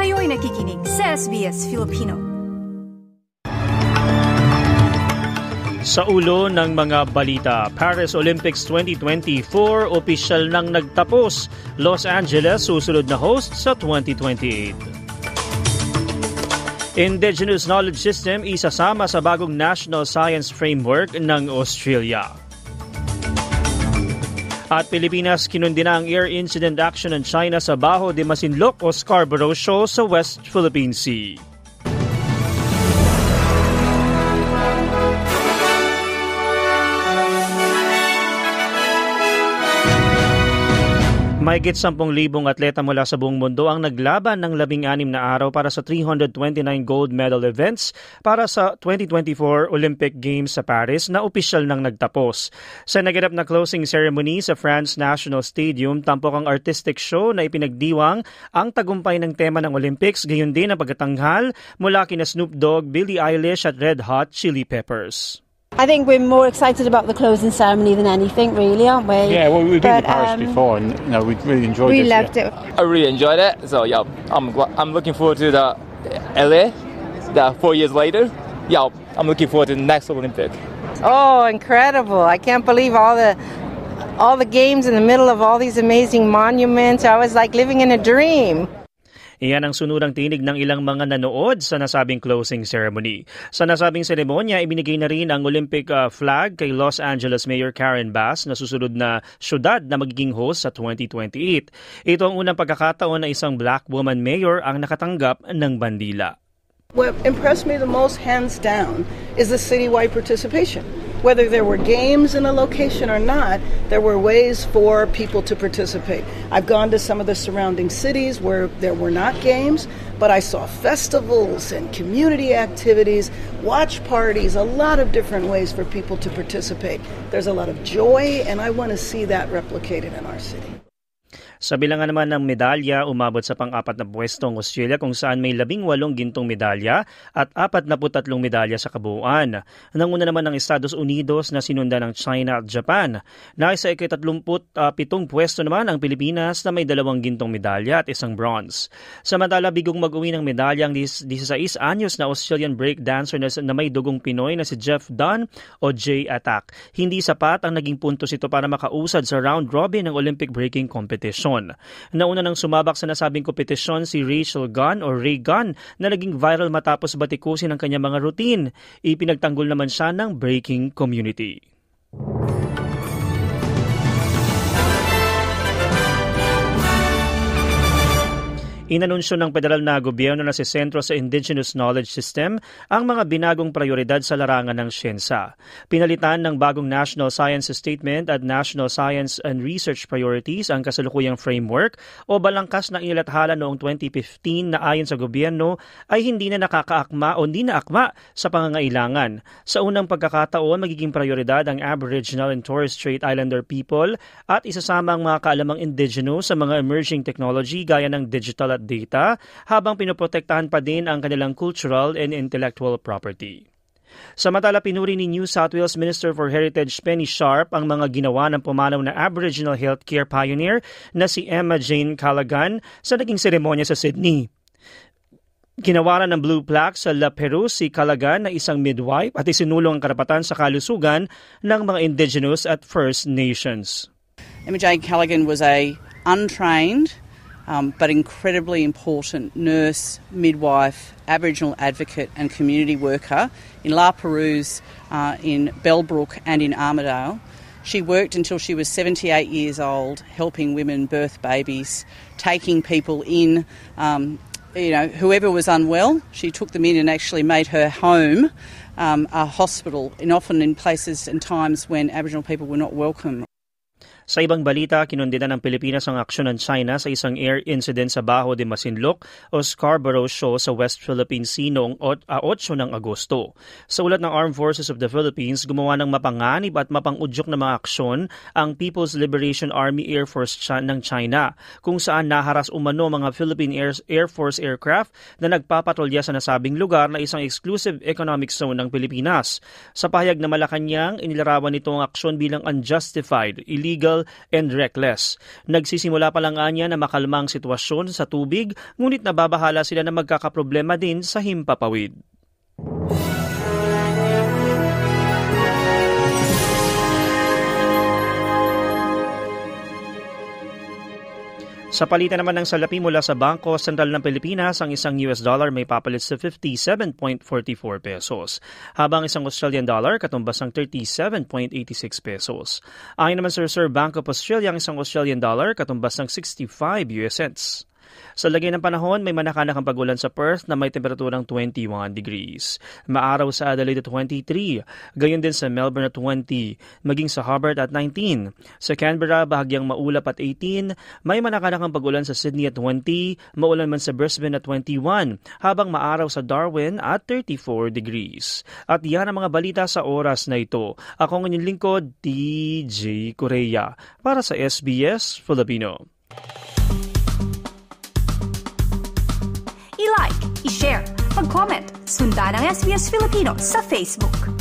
Kayo'y nakikinig sa SBS Filipino. Sa ulo ng mga balita, Paris Olympics 2024 official nang nagtapos. Los Angeles susunod na host sa 2028. Indigenous Knowledge System isasama sa bagong National Science Framework ng Australia. At Pilipinas, kinundina ang air incident action ng China sa Baho de Masinloc o Scarborough Shoal sa West Philippine Sea. Mahigit 10,000 atleta mula sa buong mundo ang naglaban ng 16 na araw para sa 329 gold medal events para sa 2024 Olympic Games sa Paris na opisyal nang nagtapos. Sa naganap na closing ceremony sa France National Stadium, tampok ang artistic show na ipinagdiwang ang tagumpay ng tema ng Olympics, gayon din ang pagkatanghal mula kina Snoop Dogg, Billie Eilish at Red Hot Chili Peppers. I think we're more excited about the closing ceremony than anything, really, aren't we? Yeah, well, we've been to Paris um, before, and you know, we really enjoyed we it. We loved it. I really enjoyed it. So yeah, I'm I'm looking forward to the LA, the four years later. Yeah, I'm looking forward to the next Olympic. Oh, incredible! I can't believe all the all the games in the middle of all these amazing monuments. I was like living in a dream. Iyan ang sunurang tinig ng ilang mga nanood sa nasabing closing ceremony. Sa nasabing seremonya, ibinigay na rin ang Olympic ah, flag kay Los Angeles Mayor Karen Bass na susunod na syudad na magiging host sa 2028. Ito ang unang pagkakataon na isang black woman mayor ang nakatanggap ng bandila. What impressed me the most, hands down, is the citywide participation. whether there were games in a location or not, there were ways for people to participate. I've gone to some of the surrounding cities where there were not games, but I saw festivals and community activities, watch parties, a lot of different ways for people to participate. There's a lot of joy, and I want to see that replicated in our city. Sa bilangan naman ng medalya, umabot sa pang-apat na pwesto ang Australia kung saan may labing walong gintong medalya at apat na putatlong medalya sa kabuuan. Nanguna naman ng Estados Unidos na sinunda ng China at Japan. Nasa ikatatlumput uh, ah, pitong pwesto naman ang Pilipinas na may dalawang gintong medalya at isang bronze. Samantala, bigong mag-uwi ng medalya ang 16 anyos na Australian breakdancer na, na may dugong Pinoy na si Jeff Dunn o Jay Attack. Hindi sapat ang naging puntos ito para makausad sa round robin ng Olympic breaking competition kompetisyon. Nauna nang sumabak sa nasabing kompetisyon si Rachel Gunn o Ray Gunn na naging viral matapos batikusin ang kanyang mga routine. Ipinagtanggol naman siya ng breaking community. Inanunsyo ng federal na gobyerno na si Sentro sa Indigenous Knowledge System ang mga binagong prioridad sa larangan ng siyensa. Pinalitan ng bagong National Science Statement at National Science and Research Priorities ang kasalukuyang framework o balangkas na inilathala noong 2015 na ayon sa gobyerno ay hindi na nakakaakma o hindi na akma sa pangangailangan. Sa unang pagkakataon, magiging prioridad ang Aboriginal and Torres Strait Islander people at isasama ang mga kaalamang indigenous sa mga emerging technology gaya ng digital at at data habang pinoprotektahan pa din ang kanilang cultural and intellectual property. Samantala, pinuri ni New South Wales Minister for Heritage Penny Sharp ang mga ginawa ng pumanaw na Aboriginal healthcare pioneer na si Emma Jane Callaghan sa naging seremonya sa Sydney. Ginawaran ng Blue Plaque sa La Perouse si Callaghan na isang midwife at isinulong ang karapatan sa kalusugan ng mga Indigenous at First Nations. Emma Jane Callaghan was a untrained um, but incredibly important nurse, midwife, Aboriginal advocate, and community worker in La Perouse, uh, in Bellbrook, and in Armidale. She worked until she was 78 years old, helping women birth babies, taking people in. Um, you know, whoever was unwell, she took them in and actually made her home um, a hospital, and often in places and times when Aboriginal people were not welcome. Sa ibang balita, kinundina ng Pilipinas ang aksyon ng China sa isang air incident sa Baho de Masinloc o Scarborough Shoal sa West Philippine Sea noong 8 ah, ng Agosto. Sa ulat ng Armed Forces of the Philippines, gumawa ng mapanganib at mapangudyok na mga aksyon ang People's Liberation Army Air Force ng China, kung saan naharas umano mga Philippine Air Force aircraft na nagpapatrolya sa nasabing lugar na isang exclusive economic zone ng Pilipinas. Sa pahayag na Malacanang, inilarawan nito ang aksyon bilang unjustified, illegal brutal, and reckless. Nagsisimula pa lang anya na makalmang sitwasyon sa tubig, ngunit nababahala sila na magkakaproblema din sa himpapawid. Sa palitan naman ng salapi mula sa Bangko Sentral ng Pilipinas, ang isang US dollar may papalit sa 57.44 pesos, habang isang Australian dollar katumbas ng 37.86 pesos. Ayon naman sa Reserve Bank of Australia, ang isang Australian dollar katumbas ng 65 US cents. Sa lagay ng panahon, may manakanakang ang pagulan sa Perth na may temperaturang 21 degrees. Maaraw sa Adelaide at 23, gayon din sa Melbourne at 20, maging sa Hobart at 19. Sa Canberra, bahagyang maulap at 18, may manakanakang ang pagulan sa Sydney at 20, maulan man sa Brisbane at 21, habang maaraw sa Darwin at 34 degrees. At yan ang mga balita sa oras na ito. Ako ang inyong lingkod, TJ Korea, para sa SBS Filipino. mag-comment. Sundan ang SBS Filipino sa Facebook.